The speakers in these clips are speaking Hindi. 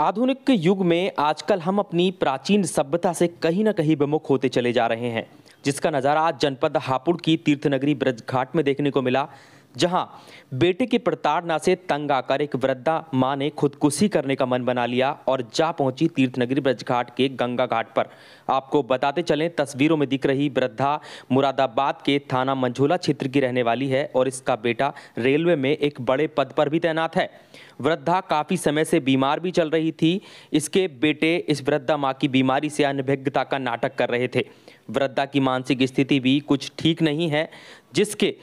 आधुनिक युग में आजकल हम अपनी प्राचीन सभ्यता से कहीं ना कहीं विमुख होते चले जा रहे हैं जिसका नज़ारा आज जनपद हापुड़ की तीर्थनगरी ब्रज घाट में देखने को मिला जहां बेटे की प्रताड़ना से तंग आकर एक वृद्धा मां ने खुदकुशी करने का मन बना लिया और जा पहुंची तीर्थनगरी ब्रजघाट के गंगा घाट पर आपको बताते चलें तस्वीरों में दिख रही वृद्धा मुरादाबाद के थाना मंझोला क्षेत्र की रहने वाली है और इसका बेटा रेलवे में एक बड़े पद पर भी तैनात है वृद्धा काफ़ी समय से बीमार भी चल रही थी इसके बेटे इस वृद्धा माँ की बीमारी से अनभिज्ञता का नाटक कर रहे थे वृद्धा की मानसिक स्थिति भी कुछ ठीक नहीं है जिसके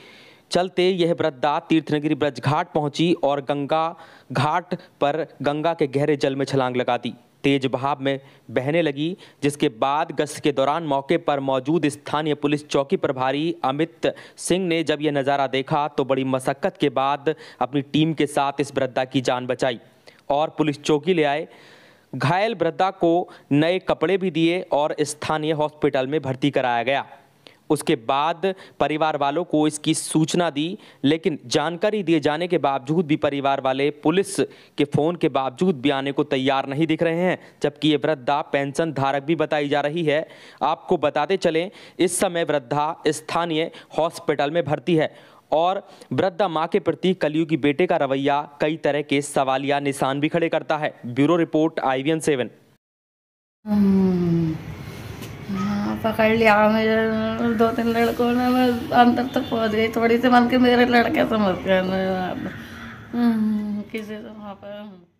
चलते यह वृद्धा तीर्थनगरी ब्रज घाट पहुंची और गंगा घाट पर गंगा के गहरे जल में छलांग लगा दी तेज भाव में बहने लगी जिसके बाद गश्त के दौरान मौके पर मौजूद स्थानीय पुलिस चौकी प्रभारी अमित सिंह ने जब यह नज़ारा देखा तो बड़ी मशक्क़त के बाद अपनी टीम के साथ इस वृद्धा की जान बचाई और पुलिस चौकी ले आए घायल वृद्धा को नए कपड़े भी दिए और स्थानीय हॉस्पिटल में भर्ती कराया गया उसके बाद परिवार वालों को इसकी सूचना दी लेकिन जानकारी दिए जाने के बावजूद भी परिवार वाले पुलिस के फ़ोन के बावजूद भी आने को तैयार नहीं दिख रहे हैं जबकि ये वृद्धा पेंशन धारक भी बताई जा रही है आपको बताते चलें इस समय वृद्धा स्थानीय हॉस्पिटल में भर्ती है और वृद्धा माँ के प्रति कलियु की बेटे का रवैया कई तरह के सवालिया निशान भी खड़े करता है bureau report I V seven पकड़ लिया मेरे दो तीन लड़कों ने मैं अंदर तक पहुंच गई थोड़ी सी मन के मेरे लड़के समझ गए किसी से वहाँ पर